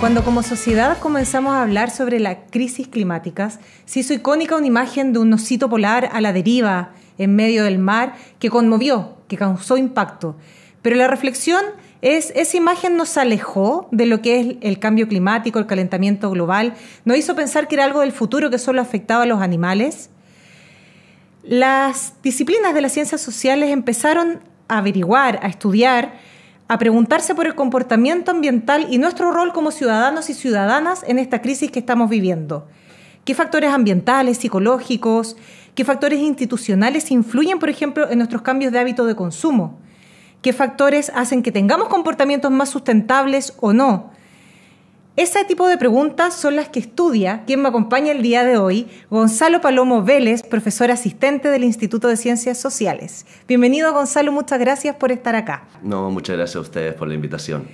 Cuando como sociedad comenzamos a hablar sobre las crisis climáticas, se hizo icónica una imagen de un osito polar a la deriva en medio del mar que conmovió, que causó impacto. Pero la reflexión es, esa imagen nos alejó de lo que es el cambio climático, el calentamiento global, No hizo pensar que era algo del futuro que solo afectaba a los animales. Las disciplinas de las ciencias sociales empezaron a averiguar, a estudiar a preguntarse por el comportamiento ambiental y nuestro rol como ciudadanos y ciudadanas en esta crisis que estamos viviendo. ¿Qué factores ambientales, psicológicos, qué factores institucionales influyen, por ejemplo, en nuestros cambios de hábito de consumo? ¿Qué factores hacen que tengamos comportamientos más sustentables o no? Ese tipo de preguntas son las que estudia quien me acompaña el día de hoy, Gonzalo Palomo Vélez, profesor asistente del Instituto de Ciencias Sociales. Bienvenido Gonzalo, muchas gracias por estar acá. No, muchas gracias a ustedes por la invitación.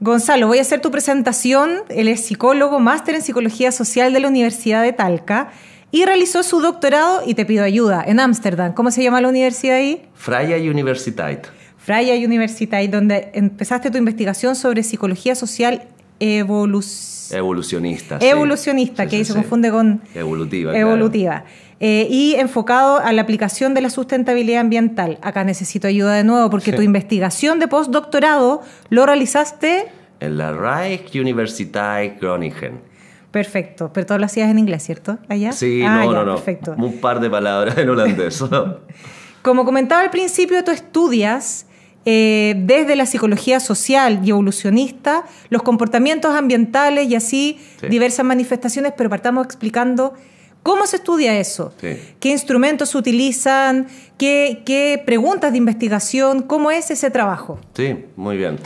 Gonzalo, voy a hacer tu presentación. Él es psicólogo, máster en psicología social de la Universidad de Talca y realizó su doctorado, y te pido ayuda, en Ámsterdam. ¿Cómo se llama la universidad ahí? Freie Universiteit. Freie Universiteit, donde empezaste tu investigación sobre psicología social evolucionista. Evolucionista, que se confunde con... Evolutiva. Evolutiva. Eh, y enfocado a la aplicación de la sustentabilidad ambiental. Acá necesito ayuda de nuevo porque tu investigación de postdoctorado lo realizaste... En la Reich Universität Groningen. Perfecto, pero todo lo hacías en inglés, ¿cierto? Allá. Sí, ah, no, no, no. Un par de palabras en holandés. Como comentaba al principio, tú estudias eh, desde la psicología social y evolucionista, los comportamientos ambientales y así diversas manifestaciones, pero partamos explicando cómo se estudia eso, qué instrumentos se utilizan, qué, preguntas de investigación, cómo es ese trabajo. Sí, muy bien.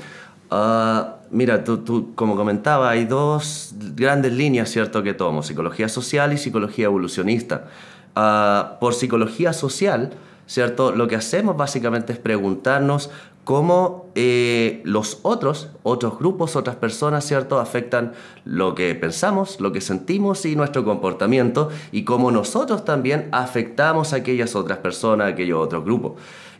Ah, mira, tú, como comentaba, hay dos grandes líneas, ¿cierto?, que tomo, psicología social y psicología evolucionista. Ah, por psicología social, lo que hacemos básicamente es preguntarnos cómo eh, los otros, otros grupos, otras personas, ¿cierto?, afectan lo que pensamos, lo que sentimos y nuestro comportamiento y cómo nosotros también afectamos a aquellas otras personas, a aquellos otros grupos.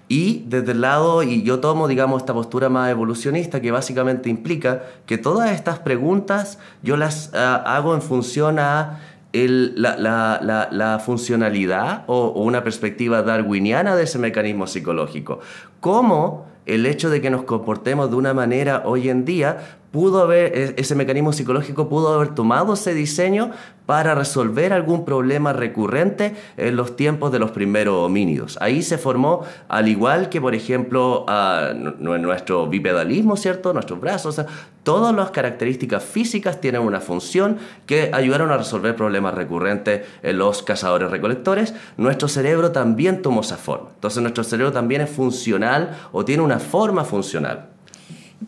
Y desde el lado, y yo tomo, digamos, esta postura más evolucionista que básicamente implica que todas estas preguntas yo las ah, hago en función a la, funcionalidad o, o una perspectiva darwiniana de ese mecanismo psicológico. ¿Cómo el hecho de que nos comportemos de una manera hoy en día pudo haber, e-, ese mecanismo psicológico pudo haber tomado ese diseño para resolver algún problema recurrente en los tiempos de los primeros homínidos. Ahí se formó, al igual que, por ejemplo, nuestro bipedalismo, ¿cierto? Nuestros brazos, todas las características físicas tienen una función que ayudaron a resolver problemas recurrentes en los cazadores-recolectores. Nuestro cerebro también tomó esa forma. Entonces, nuestro cerebro también es funcional o tiene una forma funcional.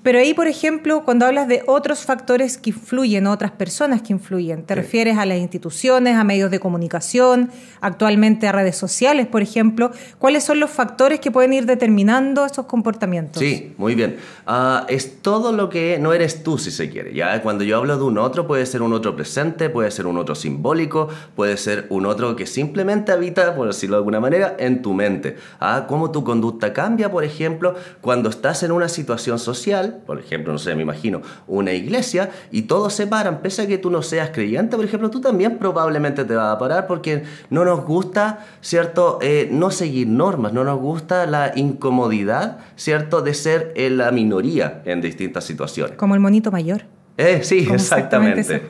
Pero ahí, por ejemplo, cuando hablas de otros factores que influyen, otras personas que influyen, te refieres a las instituciones, a medios de comunicación, actualmente a redes sociales, por ejemplo, ¿cuáles son los factores que pueden ir determinando esos comportamientos? Sí, muy bien. Ah, es todo lo que no eres tú, si se quiere. Ya cuando yo hablo de un otro, puede ser un otro presente, puede ser un otro simbólico, puede ser un otro que simplemente habita, por decirlo de alguna manera, en tu mente. Ah, cómo tu conducta cambia, por ejemplo, cuando estás en una situación social por ejemplo, no sé, me imagino, una iglesia, y todos se paran, pese a que tú no seas creyente, por ejemplo, tú también probablemente te vas a parar porque no nos gusta, ¿cierto?, eh, no seguir normas, no nos gusta la incomodidad, ¿cierto?, de ser en eh, la minoría en distintas situaciones. Como el monito mayor. Eh, sí, exactamente.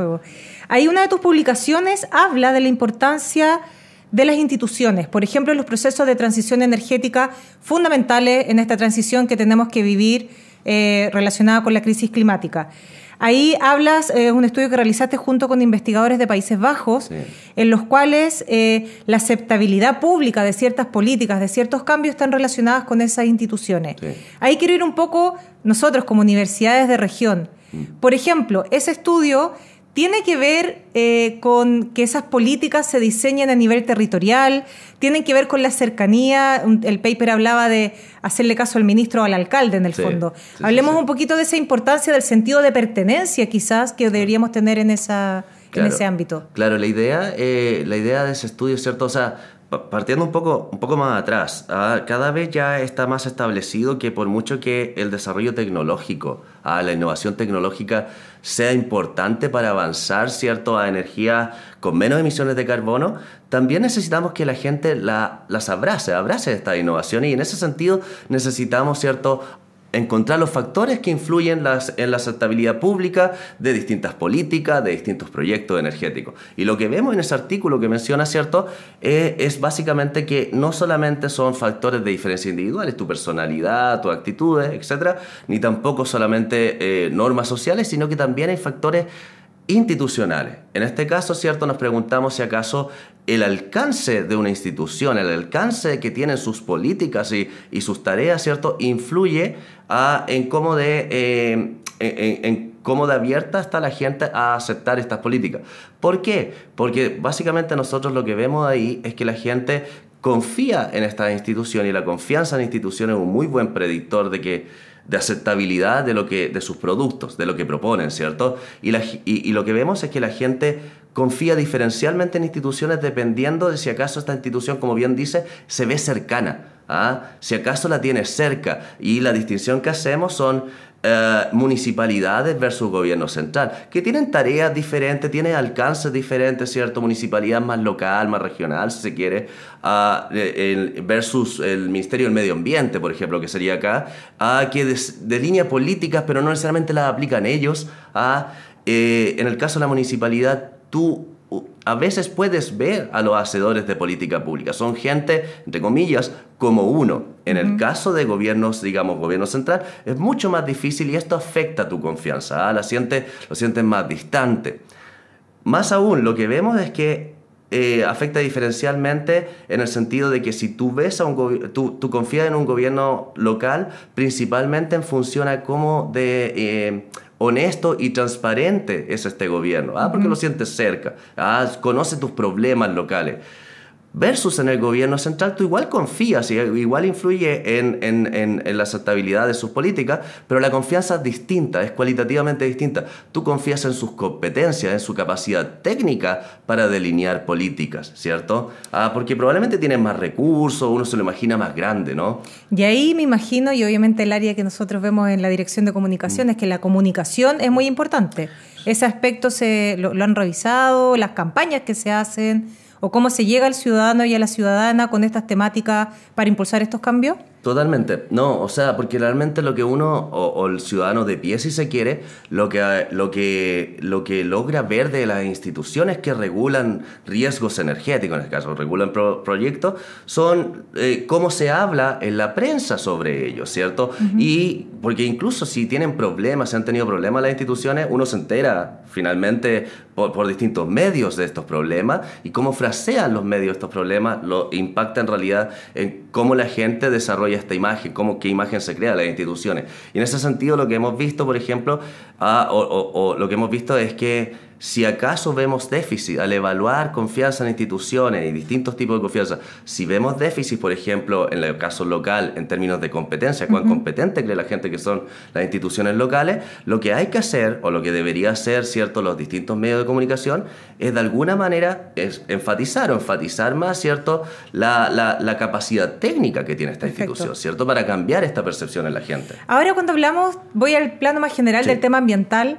Ahí una de tus publicaciones habla de la importancia de las instituciones, por ejemplo, los procesos de transición energética fundamentales en esta transición que tenemos que vivir eh, relacionada con la crisis climática. Ahí hablas, es eh, un estudio que realizaste junto con investigadores de Países Bajos, en los cuales eh, la aceptabilidad pública de ciertas políticas, de ciertos cambios, están relacionadas con esas instituciones. Ahí quiero ir un poco nosotros como universidades de región. Mm. Por ejemplo, ese estudio tiene que ver eh, con que esas políticas se diseñen a nivel territorial, tienen que ver con la cercanía. El paper hablaba de hacerle caso al ministro o al alcalde, en el fondo. Hablemos un poquito de esa importancia, del sentido de pertenencia, quizás, que deberíamos tener en esa claro, en ese ámbito. Claro, la idea, eh, la idea de ese estudio, ¿cierto? O sea, Partiendo un poco, un poco más atrás, ah, cada vez ya está más establecido que por mucho que el desarrollo tecnológico, ah, la innovación tecnológica sea importante para avanzar ¿cierto? a energías con menos emisiones de carbono, también necesitamos que la gente la, las abrace, abrace esta innovación y en ese sentido necesitamos ¿cierto? encontrar los factores que influyen en la aceptabilidad pública de distintas políticas, de distintos proyectos energéticos. Y lo que vemos en ese artículo que menciona, ¿cierto?, eh, es básicamente que no solamente son factores de diferencia individuales, tu personalidad, tus actitudes, etcétera, ni tampoco solamente eh, normas sociales, sino que también hay factores institucionales. En este caso, ¿cierto? Nos preguntamos si acaso el alcance de una institución, el alcance que tienen sus políticas y, sus tareas, ¿cierto? Influye en cómo de... Em, en, cómo de abierta está la gente a aceptar estas políticas. ¿Por qué? Porque básicamente nosotros lo que vemos ahí es que la gente confía en esta institución y la confianza en instituciones es un muy buen predictor de que de aceptabilidad de, lo que, de sus productos, de lo que proponen, ¿cierto? y lo que vemos es que la gente confía diferencialmente en instituciones dependiendo de si acaso esta institución, como bien dice, se ve cercana. ¿Ah? Si acaso la tienes cerca. Y la distinción que hacemos son eh, municipalidades versus gobierno central, que tienen tareas diferentes, tienen alcances diferentes, ¿cierto? Municipalidad más local, más regional, si se quiere, ah, versus el Ministerio del Medio Ambiente, por ejemplo, que sería acá, ah, que de delinea políticas, pero no necesariamente las aplican ellos. Eh, en el caso de la municipalidad, tú a veces puedes ver a los hacedores de política pública. Son gente, entre comillas, como uno. En el caso de gobiernos, digamos, gobierno central, es mucho más difícil y esto afecta tu confianza. ¿ah? La lo sientes más distante. Más aún, lo que vemos es que eh, afecta diferencialmente en el sentido de que si tú ves a un tú, confías en un gobierno local, principalmente en función a de... Eh, honesto y transparente es este gobierno, ¿ah? porque lo sientes cerca, ¿ah? conoce tus problemas locales versus en el gobierno central tú igual confías, igual influye en, la aceptabilidad de sus políticas, pero la confianza es distinta, es cualitativamente distinta. Tú confías en sus competencias, en su capacidad técnica para delinear políticas, ¿cierto? Ah, porque probablemente tienen más recursos, uno se lo imagina más grande, ¿no? Y ahí me imagino, y obviamente el área que nosotros vemos en la dirección de comunicación, es mm. que la comunicación es muy importante. Ese aspecto se, lo han revisado, las campañas que se hacen o cómo se llega al ciudadano y a la ciudadana con estas temáticas para impulsar estos cambios? Totalmente. No, o sea, porque realmente lo que uno, o, el ciudadano de pie si se quiere, lo que, lo, que, lo que logra ver de las instituciones que regulan riesgos energéticos, en este caso, regulan proyectos, son eh, cómo se habla en la prensa sobre ellos, ¿cierto? Y porque incluso si tienen problemas, si han tenido problemas las instituciones, uno se entera finalmente por, por distintos medios de estos problemas y cómo frasean los medios estos problemas, lo impacta en realidad en cómo la gente desarrolla esta imagen, cómo, qué imagen se crea las instituciones. Y en ese sentido lo que hemos visto, por ejemplo, ah, o lo que hemos visto es que si acaso vemos déficit al evaluar confianza en instituciones y distintos tipos de confianza, si vemos déficit, por ejemplo, en el caso local, en términos de competencia, cuán competente cree la gente que son las instituciones locales, lo que hay que hacer, o lo que debería hacer, ¿cierto?, los distintos medios de comunicación, es de alguna manera es enfatizar o enfatizar más, ¿cierto?, la, capacidad técnica que tiene esta institución, ¿cierto?, para cambiar esta percepción en la gente. Ahora, cuando hablamos, voy al plano más general del tema ambiental.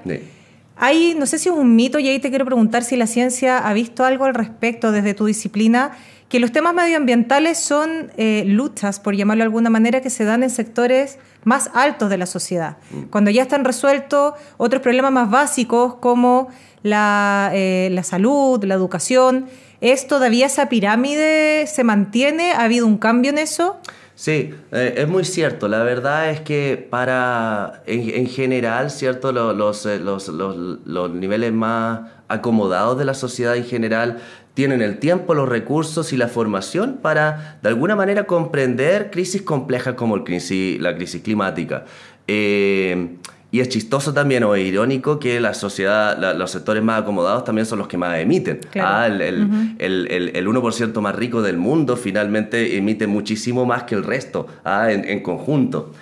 Hay, no sé si es un mito, y ahí te quiero preguntar si la ciencia ha visto algo al respecto desde tu disciplina, que los temas medioambientales son eh, luchas, por llamarlo de alguna manera, que se dan en sectores más altos de la sociedad, mm. cuando ya están resueltos otros problemas más básicos como la, eh, la salud, la educación. ¿Es todavía esa pirámide se mantiene? ¿Ha habido un cambio en eso? Sí, eh, es muy cierto. La verdad es que para, en, general, ¿cierto? Eh, los, los, niveles más acomodados de la sociedad en general tienen el tiempo, los recursos y la formación para, de alguna manera, comprender crisis complejas como el crisis, la crisis climática. Eh, y es chistoso también o irónico que la sociedad, los sectores más acomodados también son los que más emiten. Ah, el, 1% más rico del mundo finalmente emite muchísimo más que el resto ah, en, conjunto.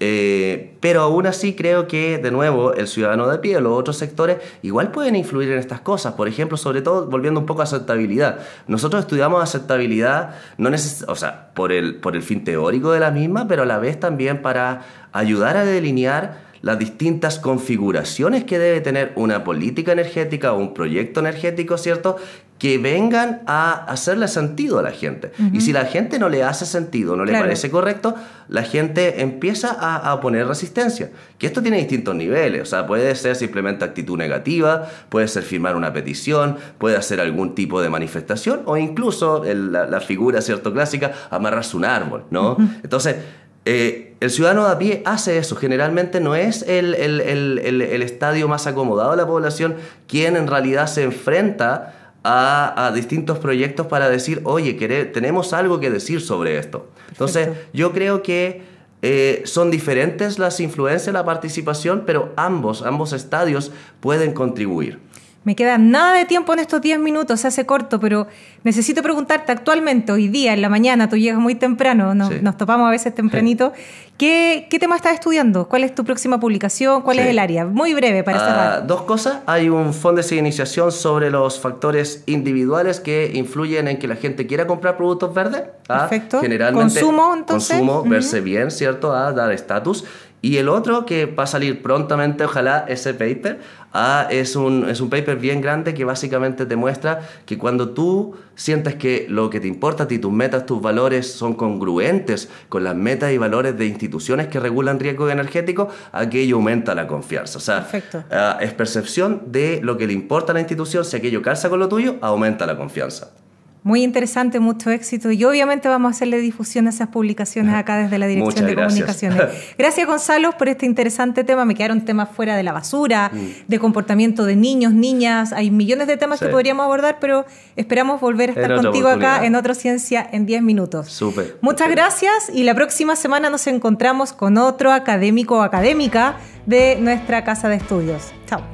Eh, pero aún así creo que, de nuevo, el ciudadano de pie, los otros sectores, igual pueden influir en estas cosas. Por ejemplo, sobre todo, volviendo un poco a aceptabilidad. Nosotros estudiamos aceptabilidad, no o sea, por el, por el fin teórico de la misma, pero a la vez también para ayudar a delinear las distintas configuraciones que debe tener una política energética o un proyecto energético, ¿cierto? que vengan a hacerle sentido a la gente. Y si la gente no le hace sentido, no le parece correcto, la gente empieza a, poner resistencia. Que esto tiene distintos niveles, o sea, puede ser simplemente actitud negativa, puede ser firmar una petición, puede hacer algún tipo de manifestación o incluso la, figura, ¿cierto? Clásica, amarras un árbol, ¿no? Entonces, eh, el ciudadano de a pie hace eso, generalmente no es el, estadio más acomodado de la población quien en realidad se enfrenta a, distintos proyectos para decir, oye, tenemos algo que decir sobre esto. Entonces, yo creo que... Eh, son diferentes las influencias, la participación, pero ambos, ambos estadios pueden contribuir. Me queda nada de tiempo en estos 10 minutos, se hace corto, pero necesito preguntarte actualmente, hoy día, en la mañana, tú llegas muy temprano, nos, topamos a veces tempranito. ¿qué, tema estás estudiando? ¿Cuál es tu próxima publicación? ¿Cuál es el área? Muy breve para cerrar. Ah, dos cosas. Hay un fondo de iniciación sobre los factores individuales que influyen en que la gente quiera comprar productos verdes. ¿ah? Perfecto. Generalmente, consumo, entonces. Consumo, verse bien, ¿cierto? A ah, dar estatus. Y el otro que va a salir prontamente, ojalá, ese paper, ah, es, un, es un paper bien grande que básicamente te muestra que cuando tú sientes que lo que te importa a ti, tus metas, tus valores son congruentes con las metas y valores de instituciones que regulan riesgo energético, aquello aumenta la confianza. O sea, ah, es percepción de lo que le importa a la institución, si aquello calza con lo tuyo, aumenta la confianza. Muy interesante, mucho éxito. Y obviamente vamos a hacerle difusión a esas publicaciones acá desde la Dirección de Comunicaciones. Gracias, Gonzalo, por este interesante tema. Me quedaron temas fuera de la basura, mm. de comportamiento de niños, niñas. Hay millones de temas que podríamos abordar, pero esperamos volver a estar contigo acá en Otro Ciencia en 10 minutos. Súper. Muchas gracias y la próxima semana nos encontramos con otro académico o académica de nuestra casa de estudios. Chao.